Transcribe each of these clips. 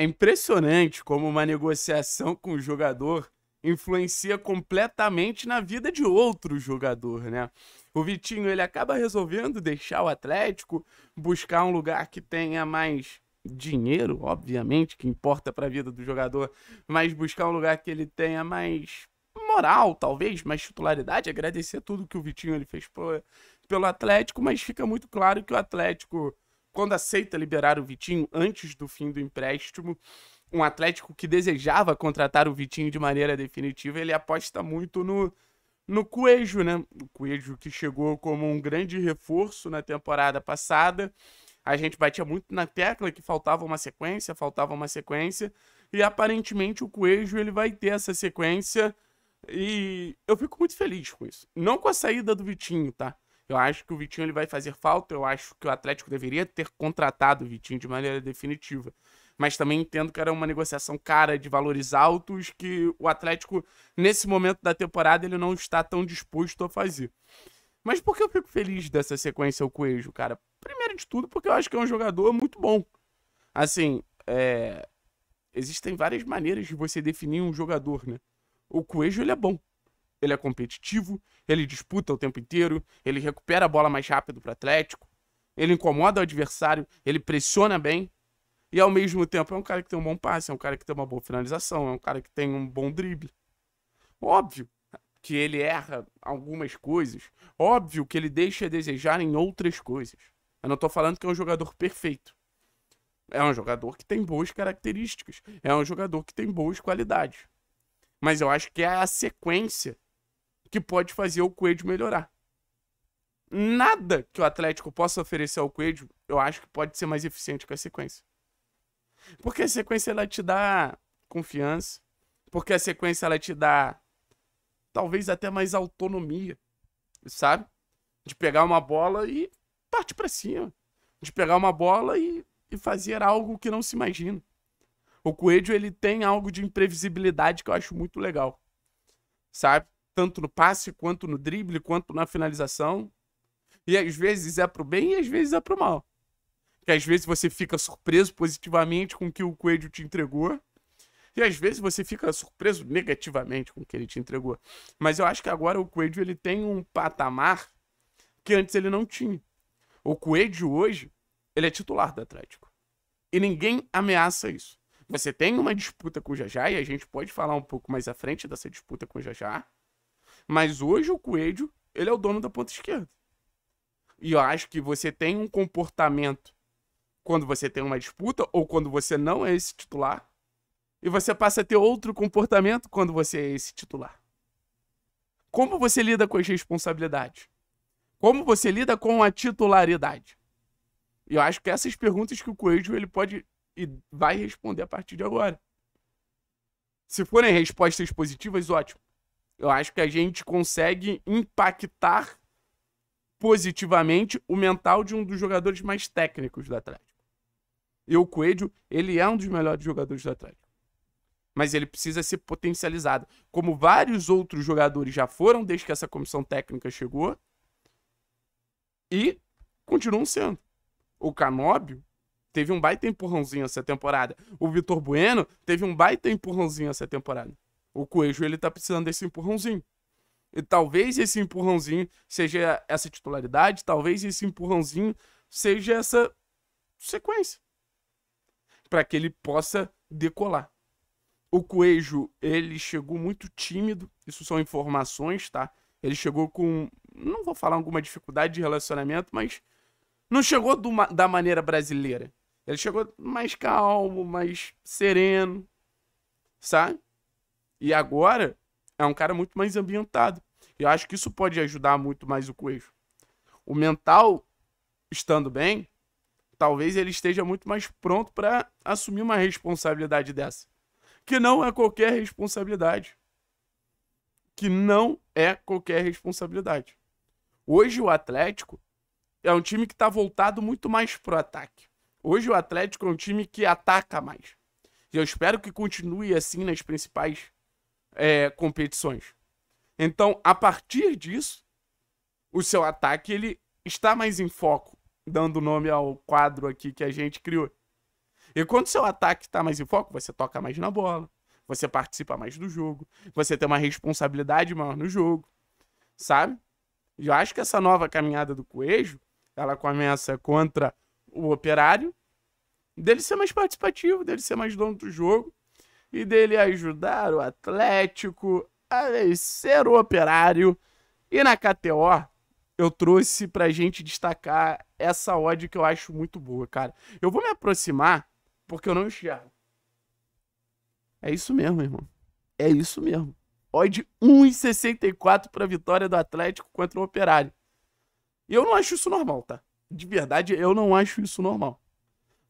É impressionante como uma negociação com o jogador influencia completamente na vida de outro jogador, né? O Vitinho ele acaba resolvendo deixar o Atlético, buscar um lugar que tenha mais dinheiro, obviamente, que importa para a vida do jogador, mas buscar um lugar que ele tenha mais moral, talvez, mais titularidade, agradecer tudo que o Vitinho ele fez pro, pelo Atlético, mas fica muito claro que o Atlético quando aceita liberar o Vitinho antes do fim do empréstimo, um Atlético que desejava contratar o Vitinho de maneira definitiva, ele aposta muito no, no Coelho, né? O Coelho que chegou como um grande reforço na temporada passada. A gente batia muito na tecla que faltava uma sequência, faltava uma sequência. E aparentemente o Coelho ele vai ter essa sequência. E eu fico muito feliz com isso. Não com a saída do Vitinho, tá? Eu acho que o Vitinho ele vai fazer falta, eu acho que o Atlético deveria ter contratado o Vitinho de maneira definitiva. Mas também entendo que era uma negociação cara de valores altos que o Atlético, nesse momento da temporada, ele não está tão disposto a fazer. Mas por que eu fico feliz dessa sequência ao Coelho, cara? Primeiro de tudo, porque eu acho que é um jogador muito bom. Assim, é... existem várias maneiras de você definir um jogador, né? O Coelho, ele é bom ele é competitivo, ele disputa o tempo inteiro, ele recupera a bola mais rápido para o Atlético, ele incomoda o adversário, ele pressiona bem. E ao mesmo tempo é um cara que tem um bom passe, é um cara que tem uma boa finalização, é um cara que tem um bom drible. Óbvio que ele erra algumas coisas, óbvio que ele deixa a desejar em outras coisas. Eu não estou falando que é um jogador perfeito. É um jogador que tem boas características, é um jogador que tem boas qualidades. Mas eu acho que é a sequência que pode fazer o Coelho melhorar. Nada que o Atlético possa oferecer ao Coelho, eu acho que pode ser mais eficiente que a sequência. Porque a sequência ela te dá confiança, porque a sequência ela te dá talvez até mais autonomia, sabe? De pegar uma bola e partir para cima, de pegar uma bola e, e fazer algo que não se imagina. O Coelho ele tem algo de imprevisibilidade que eu acho muito legal, sabe? tanto no passe, quanto no drible, quanto na finalização. E às vezes é pro bem e às vezes é pro mal. Que às vezes você fica surpreso positivamente com o que o Coelho te entregou. E às vezes você fica surpreso negativamente com o que ele te entregou. Mas eu acho que agora o Coelho ele tem um patamar que antes ele não tinha. O Coelho hoje, ele é titular do Atlético. E ninguém ameaça isso. Você tem uma disputa com o Jajá, e a gente pode falar um pouco mais à frente dessa disputa com o Jajá. Mas hoje o Coelho, ele é o dono da ponta esquerda. E eu acho que você tem um comportamento quando você tem uma disputa ou quando você não é esse titular. E você passa a ter outro comportamento quando você é esse titular. Como você lida com as responsabilidades? Como você lida com a titularidade? E eu acho que essas perguntas que o Coelho ele pode e vai responder a partir de agora. Se forem respostas positivas, ótimo. Eu acho que a gente consegue impactar positivamente o mental de um dos jogadores mais técnicos do Atlético. E o Coelho, ele é um dos melhores jogadores do Atlético. Mas ele precisa ser potencializado. Como vários outros jogadores já foram desde que essa comissão técnica chegou. E continuam sendo. O Canóbio teve um baita empurrãozinho essa temporada. O Vitor Bueno teve um baita empurrãozinho essa temporada. O Coelho ele tá precisando desse empurrãozinho. E talvez esse empurrãozinho seja essa titularidade, talvez esse empurrãozinho seja essa sequência para que ele possa decolar. O Coelho, ele chegou muito tímido, isso são informações, tá? Ele chegou com, não vou falar alguma dificuldade de relacionamento, mas não chegou do, da maneira brasileira. Ele chegou mais calmo, mais sereno, sabe? E agora é um cara muito mais ambientado. E eu acho que isso pode ajudar muito mais o Coelho. O mental estando bem, talvez ele esteja muito mais pronto para assumir uma responsabilidade dessa. Que não é qualquer responsabilidade. Que não é qualquer responsabilidade. Hoje o Atlético é um time que está voltado muito mais pro ataque. Hoje o Atlético é um time que ataca mais. E eu espero que continue assim nas principais é, competições. Então, a partir disso, o seu ataque ele está mais em foco, dando nome ao quadro aqui que a gente criou. E quando seu ataque está mais em foco, você toca mais na bola, você participa mais do jogo, você tem uma responsabilidade maior no jogo, sabe? eu acho que essa nova caminhada do Coelho, ela começa contra o operário, dele ser mais participativo, dele ser mais dono do jogo, e dele ajudar o Atlético a vencer o Operário. E na KTO, eu trouxe pra gente destacar essa odd que eu acho muito boa, cara. Eu vou me aproximar porque eu não enxergo. É isso mesmo, irmão. É isso mesmo. Odd 1,64 pra vitória do Atlético contra o Operário. E eu não acho isso normal, tá? De verdade, eu não acho isso normal.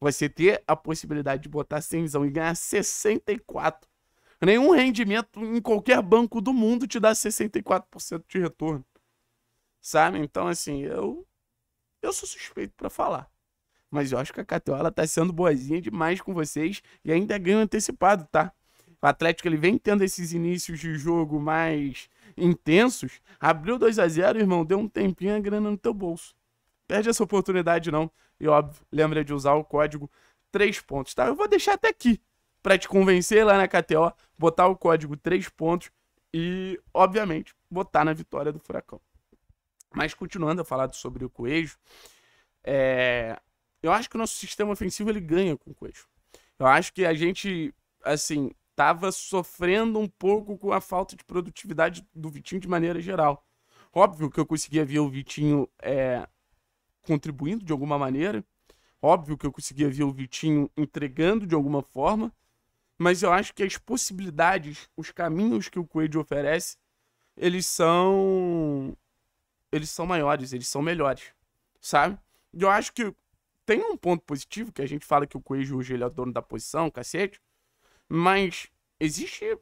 Você ter a possibilidade de botar 100 e ganhar 64. Nenhum rendimento em qualquer banco do mundo te dá 64% de retorno. Sabe? Então, assim, eu eu sou suspeito para falar. Mas eu acho que a KTO ela tá sendo boazinha demais com vocês e ainda é ganha antecipado, tá? O Atlético ele vem tendo esses inícios de jogo mais intensos. Abriu 2 a 0 irmão, deu um tempinho a grana no teu bolso perde essa oportunidade não. E óbvio, lembra de usar o código 3 pontos, tá? Eu vou deixar até aqui para te convencer lá na KTO, botar o código 3 pontos e, obviamente, botar na vitória do Furacão. Mas continuando a falar sobre o Coelho, é... eu acho que o nosso sistema ofensivo ele ganha com o Coelho. Eu acho que a gente, assim, tava sofrendo um pouco com a falta de produtividade do Vitinho de maneira geral. Óbvio que eu conseguia ver o Vitinho é, contribuindo de alguma maneira. Óbvio que eu conseguia ver o Vitinho entregando de alguma forma, mas eu acho que as possibilidades, os caminhos que o Coelho oferece, eles são eles são maiores, eles são melhores, sabe? Eu acho que tem um ponto positivo que a gente fala que o Coelho hoje ele é o dono da posição, cacete, mas existe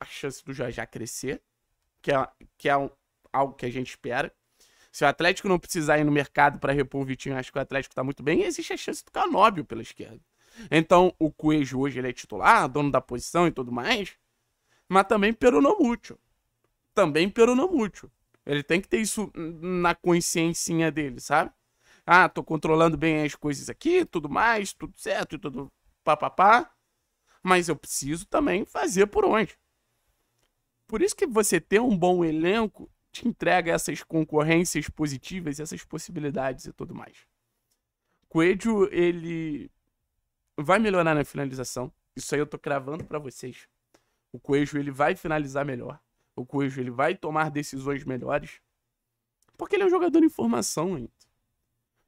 a chance do Jajá crescer, que é, que é algo que a gente espera. Se o Atlético não precisar ir no mercado para repor o Vitinho, acho que o Atlético tá muito bem. existe a chance do Canóbio pela esquerda. Então, o Coelho hoje ele é titular, dono da posição e tudo mais. Mas também peronomútil. Também peronomútil. Ele tem que ter isso na consciência dele, sabe? Ah, tô controlando bem as coisas aqui, tudo mais, tudo certo e tudo papapá. Mas eu preciso também fazer por onde. Por isso que você ter um bom elenco te entrega essas concorrências positivas, essas possibilidades e tudo mais. Coelho, ele vai melhorar na finalização. Isso aí eu tô cravando para vocês. O Coelho, ele vai finalizar melhor. O Coelho, ele vai tomar decisões melhores. Porque ele é um jogador em formação ainda.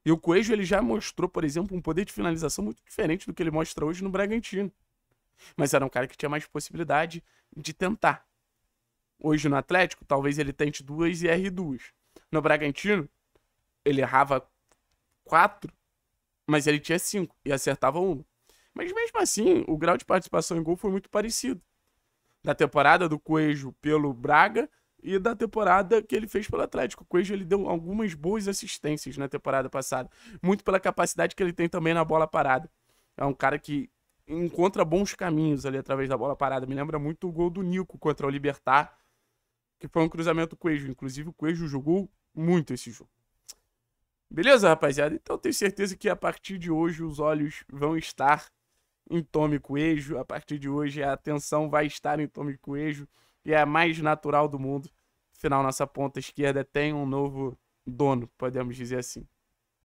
E o Coelho, ele já mostrou, por exemplo, um poder de finalização muito diferente do que ele mostra hoje no Bragantino. Mas era um cara que tinha mais possibilidade de tentar hoje no Atlético, talvez ele tente duas e erre duas. No Bragantino, ele errava quatro, mas ele tinha cinco e acertava uma. Mas mesmo assim, o grau de participação em gol foi muito parecido. Da temporada do Coelho pelo Braga e da temporada que ele fez pelo Atlético. O Coelho ele deu algumas boas assistências na temporada passada, muito pela capacidade que ele tem também na bola parada. É um cara que encontra bons caminhos ali através da bola parada. Me lembra muito o gol do Nico contra o Libertar, que foi um cruzamento Coelho. Inclusive, o Coelho jogou muito esse jogo. Beleza, rapaziada? Então tenho certeza que a partir de hoje os olhos vão estar em Tome Coelho. A partir de hoje a atenção vai estar em Tome Coelho. E é a mais natural do mundo. Afinal, nossa ponta esquerda tem um novo dono, podemos dizer assim.